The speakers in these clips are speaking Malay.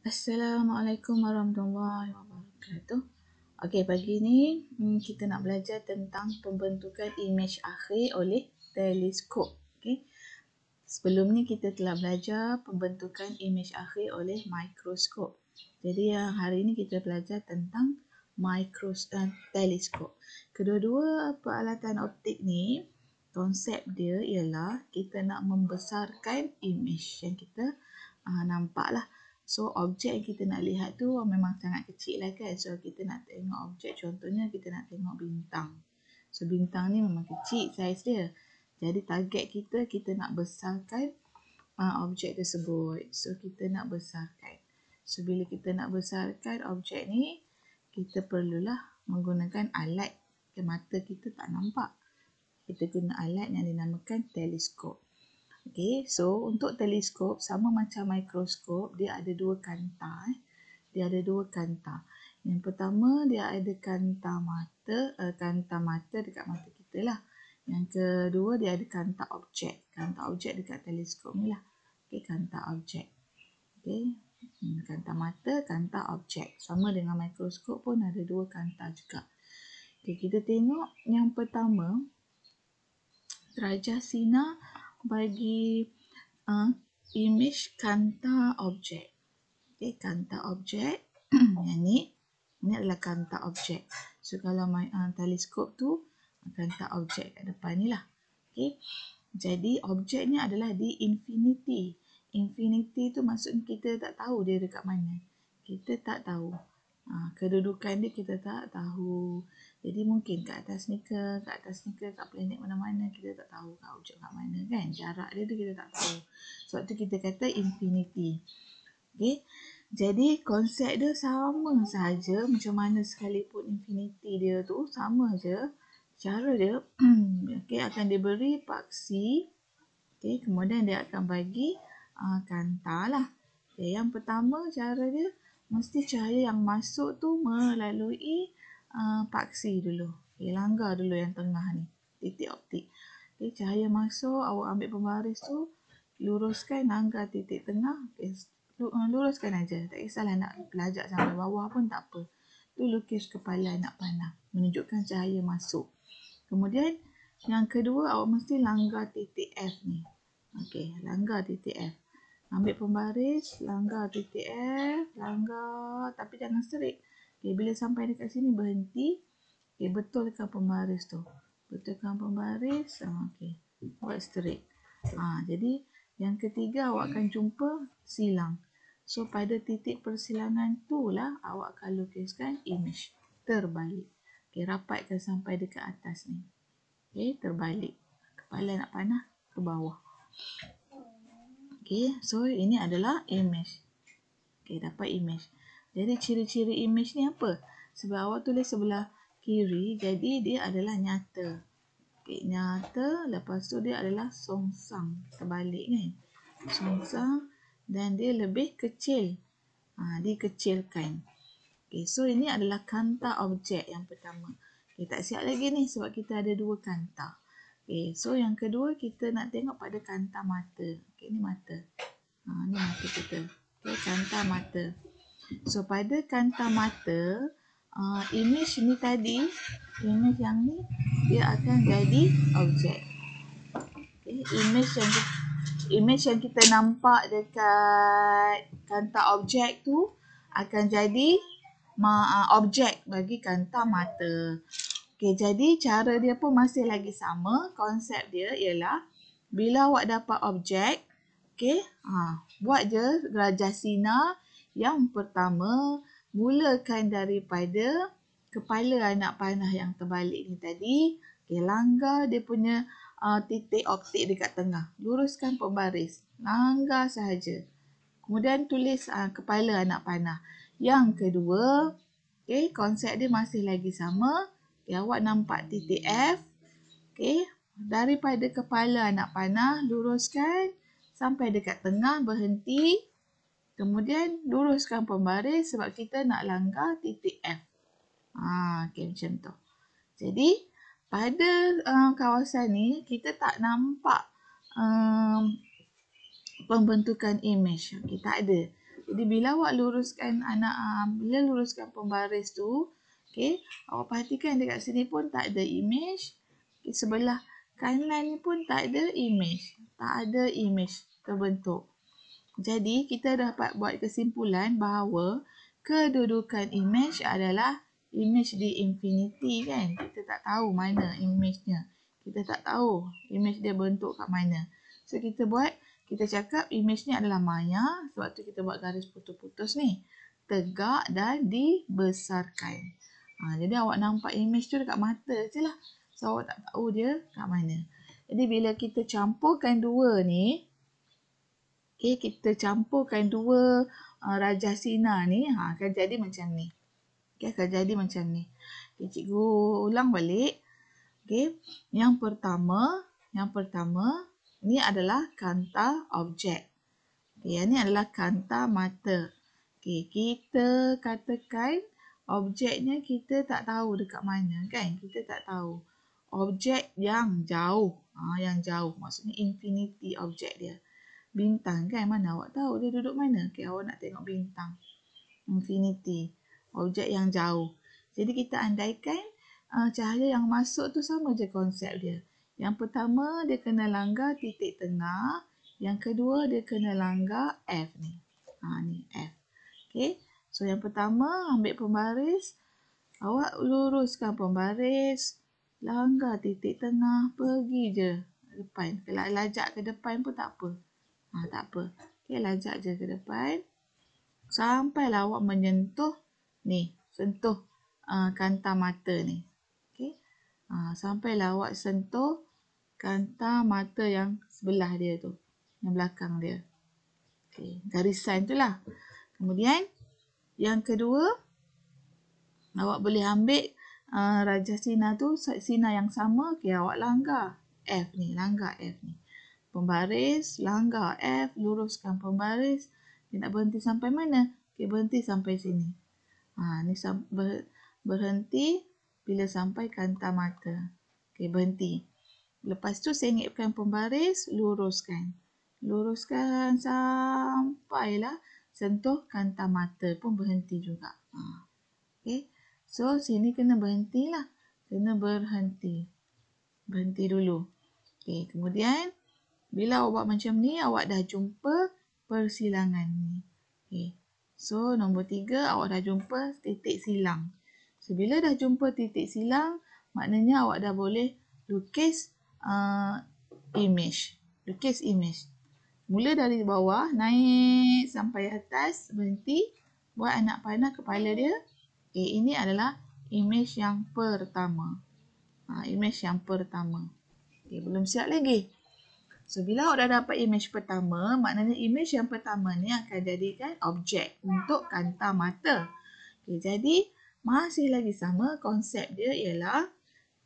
Assalamualaikum warahmatullahi wabarakatuh. Okey, pagi ni hmm, kita nak belajar tentang pembentukan imej akhir oleh teleskop. Okey. Sebelum ni kita telah belajar pembentukan imej akhir oleh mikroskop. Jadi yang hari ni kita belajar tentang mikros- dan eh, teleskop. Kedua-dua peralatan optik ni konsep dia ialah kita nak membesarkan imej yang kita uh, nampak lah. nampaklah. So objek yang kita nak lihat tu memang sangat kecil lah kan. So kita nak tengok objek contohnya kita nak tengok bintang. So bintang ni memang kecil size dia. Jadi target kita kita nak besarkan uh, objek tersebut. So kita nak besarkan. So bila kita nak besarkan objek ni kita perlulah menggunakan alat yang mata kita tak nampak. Kita guna alat yang dinamakan teleskop. Okay, so untuk teleskop sama macam mikroskop, dia ada dua kanta. Eh. Dia ada dua kanta. Yang pertama dia ada kanta mata, uh, kanta mata dekat mata kita lah. Yang kedua dia ada kanta objek, kanta objek dekat teleskop ni lah. Okay, kanta objek. Okay, hmm, kanta mata, kanta objek. Sama dengan mikroskop pun ada dua kanta juga. Okay, kita tengok yang pertama. Raja Sina bagi uh, image kanta objek. Okay, kanta objek. yang ni, ni adalah kanta objek. So, kalau my uh, teleskop tu, kanta objek kat depan ni lah. Okay. Jadi, objeknya adalah di infinity. Infinity tu maksudnya kita tak tahu dia dekat mana. Kita tak tahu. Uh, kedudukan dia kita tak tahu. Jadi mungkin kat atas ni ke, kat atas ni ke, kat planet mana-mana kita tak tahu kat wujud kat mana kan. Jarak dia tu kita tak tahu. Sebab tu kita kata infinity. Okay. Jadi konsep dia sama saja macam mana sekalipun infinity dia tu sama je. Cara dia okay, akan diberi paksi. Okay, kemudian dia akan bagi uh, ah, kantar lah. Okay, yang pertama cara dia mesti cahaya yang masuk tu melalui Ah, paksi dulu. Okay, langgar dulu yang tengah ni. Titik optik. Okay, cahaya masuk, awak ambil pembaris tu. Luruskan, langgar titik tengah. Okay, ah, luruskan aja. Tak kisahlah nak belajar sampai bawah pun tak apa. Tu lukis kepala anak panah. Menunjukkan cahaya masuk. Kemudian, yang kedua awak mesti langgar titik F ni. Okey, langgar titik F. Ambil pembaris, langgar titik F, langgar tapi jangan serik. Okay, bila sampai dekat sini berhenti. Okay, betul kan pembaris tu? Betul kan pembaris? Ah, okay. Buat straight. Ah, jadi yang ketiga awak akan jumpa silang. So pada titik persilangan tu lah awak akan lukiskan image terbalik. Okay, rapatkan sampai dekat atas ni. Okay, terbalik. Kepala nak panah ke bawah. Okay, so ini adalah image. Okay, dapat image. Jadi ciri-ciri image ni apa? Sebab awak tulis sebelah kiri, jadi dia adalah nyata. Okay, nyata, lepas tu dia adalah songsang. Terbalik kan? Songsang dan dia lebih kecil. Ha, dikecilkan. Okay, so ini adalah kanta objek yang pertama. Okay, tak siap lagi ni sebab kita ada dua kanta. Okay, so yang kedua kita nak tengok pada kanta mata. Okay, ni mata. Ha, ni mata kita. Okay, kanta mata. Okay. So pada kanta mata uh, image ni tadi, image yang ni dia akan jadi objek. Okay, image yang image yang kita nampak dekat kanta objek tu akan jadi ma uh, objek bagi kanta mata. okay jadi cara dia pun masih lagi sama. Konsep dia ialah bila awak dapat objek, okay ha, buat je gerajah sinar yang pertama, mulakan daripada kepala anak panah yang terbalik ni tadi. Okay, langgar dia punya uh, titik optik dekat tengah. Luruskan pembaris. Langgar sahaja. Kemudian tulis uh, kepala anak panah. Yang kedua, okay, konsep dia masih lagi sama. Okay, awak nampak titik F. Okay, daripada kepala anak panah, luruskan sampai dekat tengah, Berhenti. Kemudian luruskan pembaris sebab kita nak langgar titik F. Ha, okay, macam tu. Jadi pada uh, kawasan ni kita tak nampak um, pembentukan image. Kita okay, tak ada. Jadi bila awak luruskan anak uh, bila luruskan pembaris tu, okey, awak perhatikan dekat sini pun tak ada imej. Okay, sebelah kanan ni pun tak ada imej. Tak ada imej terbentuk. Jadi kita dapat buat kesimpulan bahawa kedudukan image adalah image di infinity kan. Kita tak tahu mana image-nya. Kita tak tahu image dia bentuk kat mana. So kita buat, kita cakap image ni adalah maya sebab tu kita buat garis putus-putus ni. Tegak dan dibesarkan. Ha, jadi awak nampak image tu dekat mata je lah. So awak tak tahu dia kat mana. Jadi bila kita campurkan dua ni, okay, eh, kita campurkan dua uh, rajah sina ni ha, akan jadi macam ni okay, akan jadi macam ni okay, cikgu ulang balik okay, yang pertama yang pertama ni adalah kanta objek okay, yang ni adalah kanta mata okay, kita katakan objeknya kita tak tahu dekat mana kan kita tak tahu objek yang jauh ha, yang jauh maksudnya infinity objek dia bintang kan mana awak tahu dia duduk mana okay, awak nak tengok bintang infinity objek yang jauh jadi kita andaikan uh, cahaya yang masuk tu sama je konsep dia yang pertama dia kena langgar titik tengah yang kedua dia kena langgar F ni ha ni F Okay, so yang pertama ambil pembaris awak luruskan pembaris langgar titik tengah pergi je depan Kalau kelajak ke depan pun tak apa Ah tak apa. Okey, lajak lah, je ke depan. Sampailah awak menyentuh ni. Sentuh uh, ah, kantar mata ni. Okey. Ha, sampailah awak sentuh kanta mata yang sebelah dia tu. Yang belakang dia. Okey. Garisan tu lah. Kemudian, yang kedua, awak boleh ambil uh, ah, rajah Sina tu, Sina yang sama, okay, awak langgar F ni, langgar F ni pembaris, langgar F, luruskan pembaris. Dia nak berhenti sampai mana? Okey, berhenti sampai sini. Ha, ni berhenti bila sampai kanta mata. Okey, berhenti. Lepas tu sengitkan pembaris, luruskan. Luruskan sampailah sentuh kanta mata pun berhenti juga. Ha. Okey. So, sini kena berhentilah. Kena berhenti. Berhenti dulu. Okay, kemudian bila awak buat macam ni, awak dah jumpa persilangan ni. Okay. So, nombor tiga, awak dah jumpa titik silang. So, bila dah jumpa titik silang, maknanya awak dah boleh lukis uh, image. Lukis image. Mula dari bawah, naik sampai atas, berhenti. Buat anak panah kepala dia. Okay, ini adalah image yang pertama. Ha, image yang pertama. Okay, belum siap lagi. So, bila awak dah dapat imej pertama, maknanya imej yang pertama ni akan jadikan objek untuk kanta mata. Okay, jadi, masih lagi sama konsep dia ialah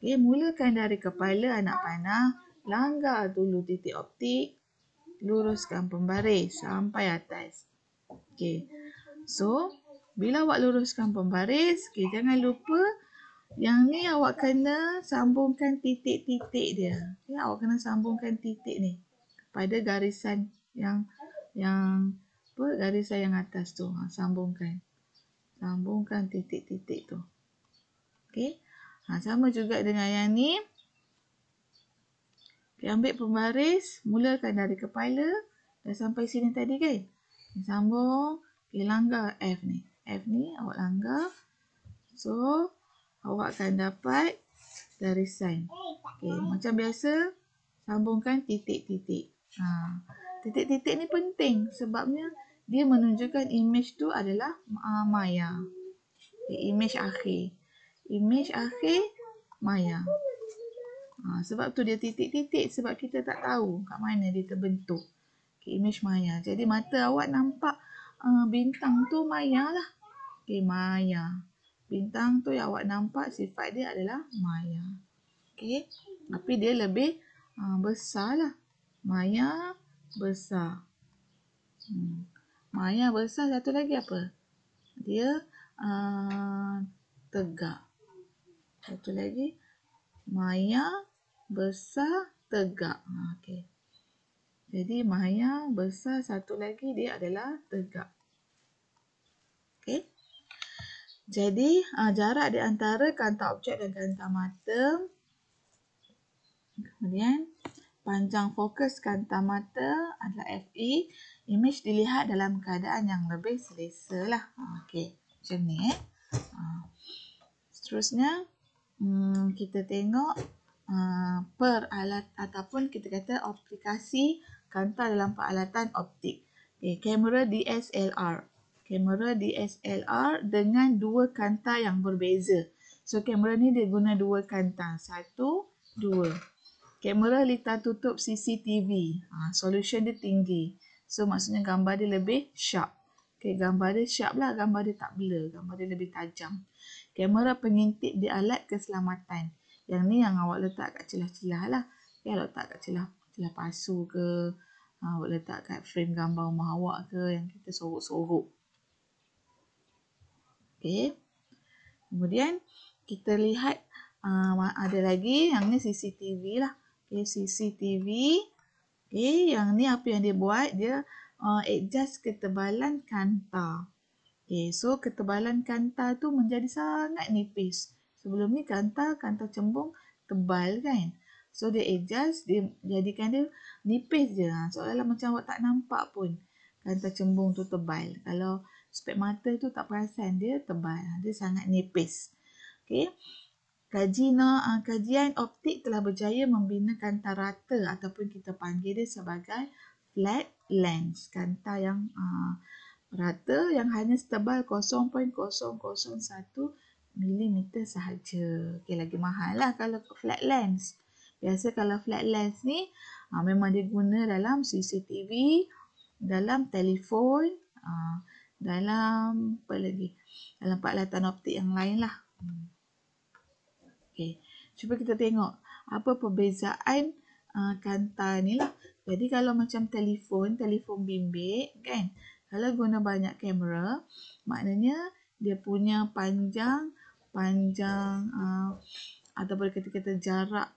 okay, mulakan dari kepala anak panah, langgar dulu titik optik, luruskan pembaris sampai atas. Okay. So, bila awak luruskan pembaris, okay, jangan lupa yang ni awak kena sambungkan titik-titik dia. Ya, awak kena sambungkan titik ni kepada garisan yang yang apa garisan yang atas tu. Ha, sambungkan. Sambungkan titik-titik tu. Okey. Ha, sama juga dengan yang ni. Okay, ambil pembaris, mulakan dari kepala dah sampai sini tadi kan. Okay? Sambung, okay, F ni. F ni awak langgar. So, awak akan dapat garisan. Okay. Macam biasa, sambungkan titik-titik. Ha. Titik-titik ni penting sebabnya dia menunjukkan image tu adalah ha, maya. Okay, image akhir. Image akhir maya. Ha, sebab tu dia titik-titik sebab kita tak tahu kat mana dia terbentuk. Okay, image maya. Jadi mata awak nampak uh, bintang tu maya lah. Okay, maya bintang tu yang awak nampak sifat dia adalah maya. Okey. Tapi dia lebih uh, besar lah. Maya besar. Hmm. Maya besar satu lagi apa? Dia uh, tegak. Satu lagi. Maya besar tegak. Ha, okey. Jadi maya besar satu lagi dia adalah tegak. Okey. Jadi uh, jarak di antara kanta objek dan kanta mata. Kemudian panjang fokus kanta mata adalah FE. Imej dilihat dalam keadaan yang lebih selesa lah. Ah, okey, macam ni eh. Ah. Seterusnya, hmm, kita tengok peralat ataupun kita kata aplikasi kanta dalam peralatan optik. Okay, kamera DSLR kamera DSLR dengan dua kanta yang berbeza. So, kamera ni dia guna dua kanta. Satu, dua. Kamera lita tutup CCTV. Ha, solution dia tinggi. So, maksudnya gambar dia lebih sharp. Okay, gambar dia sharp lah. Gambar dia tak blur. Gambar dia lebih tajam. Kamera pengintip di alat keselamatan. Yang ni yang awak letak kat celah-celah lah. Okay, ya, awak letak kat celah, celah pasu ke. Ha, awak letak kat frame gambar rumah awak ke. Yang kita sorok-sorok okey kemudian kita lihat uh, ada lagi yang ni CCTV lah okey CCTV okey yang ni apa yang dia buat dia uh, adjust ketebalan kanta okey so ketebalan kanta tu menjadi sangat nipis sebelum ni kanta kanta cembung tebal kan so dia adjust dia jadikan dia nipis je ah, seolah-olah macam awak tak nampak pun kanta cembung tu tebal kalau spek mata tu tak perasan dia tebal. Ha, dia sangat nipis. Okay. Kajina, uh, ha, kajian optik telah berjaya membina kanta rata ataupun kita panggil dia sebagai flat lens. Kanta yang uh, rata yang hanya setebal 0.001 mm sahaja. Okay, lagi mahal lah kalau flat lens. Biasa kalau flat lens ni uh, memang dia guna dalam CCTV, dalam telefon, uh, dalam apa lagi dalam peralatan optik yang lain lah okay. cuba kita tengok apa perbezaan uh, kanta ni lah jadi kalau macam telefon telefon bimbit kan kalau guna banyak kamera maknanya dia punya panjang panjang uh, ataupun kata-kata jarak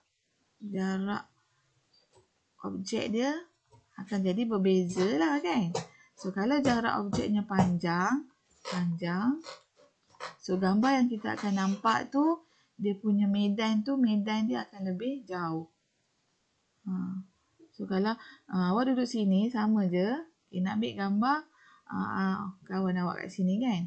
jarak objek dia akan jadi berbeza lah kan So kalau jarak objeknya panjang, panjang. So gambar yang kita akan nampak tu dia punya medan tu medan dia akan lebih jauh. Ha. So kalau uh, awak duduk sini sama je, okay, nak ambil gambar uh, kawan awak kat sini kan.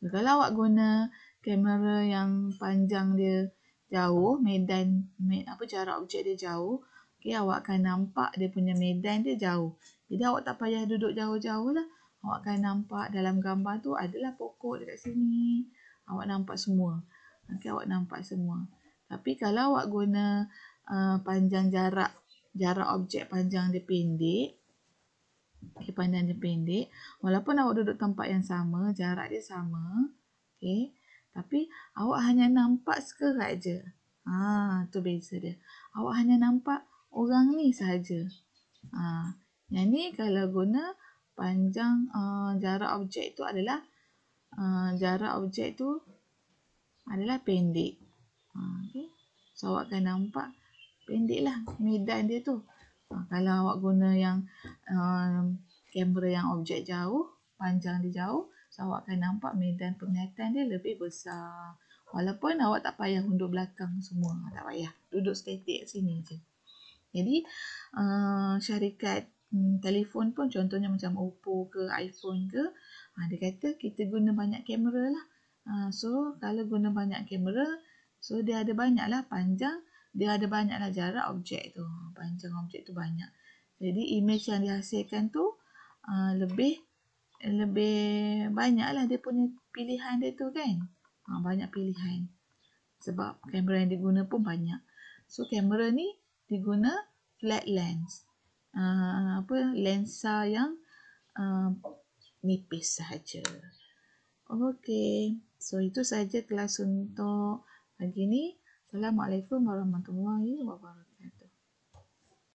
So, kalau awak guna kamera yang panjang dia jauh, medan med, apa jarak objek dia jauh, okey awak akan nampak dia punya medan dia jauh. Jadi awak tak payah duduk jauh-jauh lah. Awak akan nampak dalam gambar tu adalah pokok dekat sini. Awak nampak semua. Okey, awak nampak semua. Tapi kalau awak guna uh, panjang jarak, jarak objek panjang dia pendek. Okey, panjang dia pendek. Walaupun awak duduk tempat yang sama, jarak dia sama. Okay. Tapi awak hanya nampak sekerat je. Ha, tu beza dia. Awak hanya nampak orang ni sahaja. Haa. Yang ni kalau guna panjang uh, jarak objek tu adalah uh, jarak objek tu adalah pendek. Uh, ah, okay. So awak akan nampak pendek lah medan dia tu. Uh, kalau awak guna yang um, kamera uh, yang objek jauh, panjang dia jauh, so awak akan nampak medan penglihatan dia lebih besar. Walaupun awak tak payah undur belakang semua, tak payah. Duduk statik sini je. Jadi uh, syarikat hmm, telefon pun contohnya macam Oppo ke iPhone ke ha, dia kata kita guna banyak kamera lah ha, so kalau guna banyak kamera so dia ada banyak lah panjang dia ada banyak lah jarak objek tu ah, panjang objek tu banyak jadi image yang dihasilkan tu ha, lebih lebih banyak lah dia punya pilihan dia tu kan ha, banyak pilihan sebab kamera yang diguna pun banyak so kamera ni diguna flat lens uh, apa lensa yang uh, nipis saja. Okey. So itu saja kelas untuk pagi ni. Assalamualaikum warahmatullahi wabarakatuh.